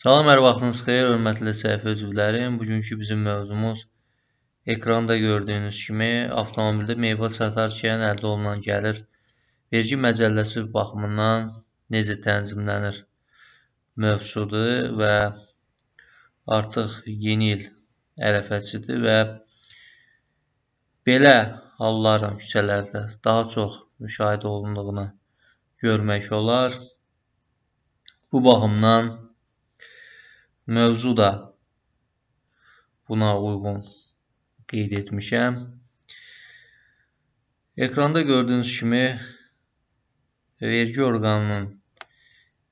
Salam, hər vaxtınız xeyir, hörmətli səhifə üzvlərim. Bugünkü bizim mövzumuz ekranda gördüyünüz kimi avtomobildə meyvə satarkən əldə olunan gəlir vergi məcəlləsi baxımından necə tənzimlənir mövzusudur və artıq yeni il ərəfəsidir və belə halların küçələrdə daha çox müşahidə olunduğunu görmək olar. Bu baxımdan mövzu da buna uyğun qeyd etmişəm. Ekranda gördüyünüz kimi vergi orqanının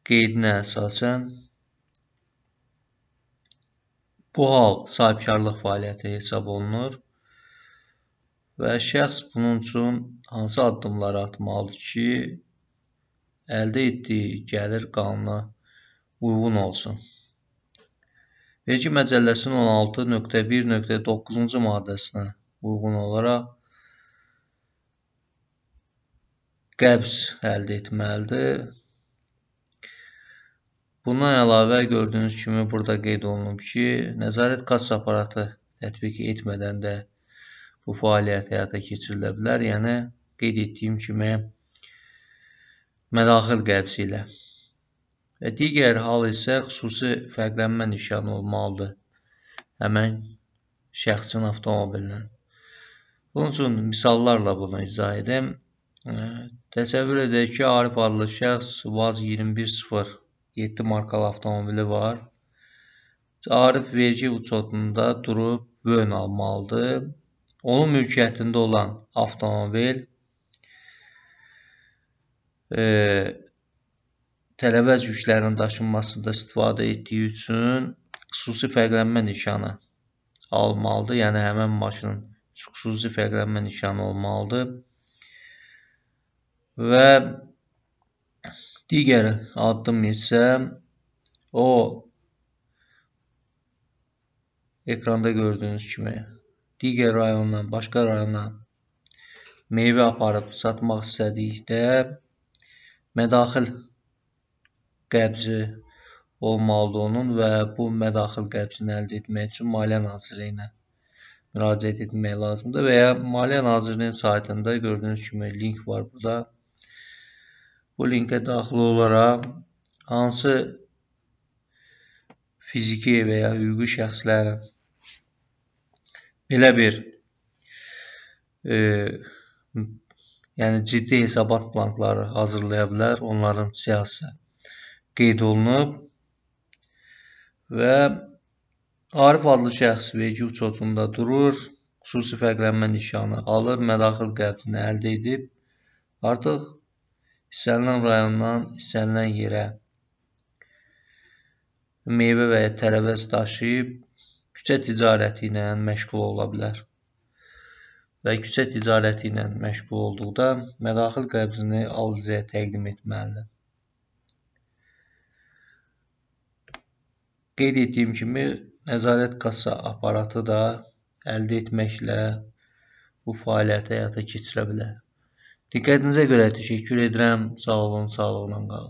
qeydinə əsasən bu hal sahibkarlıq fəaliyyəti hesab olunur və şəxs bunun üçün hansı addımlar atmalıdır ki, əldə etdiyi gəlir qanuna uyğun olsun. Vergi məcəlləsinin 16.1.9-cu maddəsinə uyğun olaraq qəbz əldə etməlidir. Bundan əlavə gördüyünüz kimi burada qeyd olunub ki, nəzarət kassa aparatı tətbiq etmədən də bu fəaliyyət həyata keçirilə bilər. Yəni qeyd etdiyim kimi mədaxil qəbzi ilə. Və digər hal isə xüsusi fərqlənmə nişanı olmalıdır həmən şəxsin avtomobilinə. Bunun üçün misallarla bunu izah edəm. Təsəvvür edək ki, Arif adlı şəxs Vaz 2107 markalı avtomobili var. Arif vergi uçotunda durub vön almalıdır. Onun mülkiyyətində olan avtomobil e, tələbəz yüklərin daşınmasında istifadə etdiyi üçün xüsusi fərqlənmə nişanı almalıdır. Yəni həmin maşının xüsusi fərqlənmə nişanı olmalıdır. Və digər addım isə o ekranda gördüyünüz kimi digər rayondan, başqa rayona meyvə aparıb satmaq istədikdə mədaxil qəbzi olmalıdır onun və bu mədaxil qəbzini əldə etmək üçün Maliyyə Nazirliyi ilə müraciət etmək lazımdır və ya Maliyyə Nazirliyinin saytında gördüyünüz kimi link var burada. Bu linkə daxil olaraq hansı fiziki və ya hüquqi şəxslərin belə bir e, yəni ciddi hesabat plankları hazırlaya bilər onların siyasi qeyd olunub və Arif adlı şəxs vergi uçotunda durur, xüsusi fərqlənmə nişanı alır, mədaxil qəbzini əldə edib, artıq istənilən rayondan istənilən yerə meyvə və ya tərəvəz daşıyıb küçə ticarəti ilə məşğul ola bilər. Və küçə ticarəti ilə məşğul olduqda mədaxil qəbzini alıcıya təqdim etməlidir. Qeyd etdiyim kimi, nəzarət kassa aparatı da əldə etməklə bu fəaliyyəti həyata keçirə bilər. Diqqətinizə görə təşəkkür edirəm. Sağ olun, sağlıqla qalın.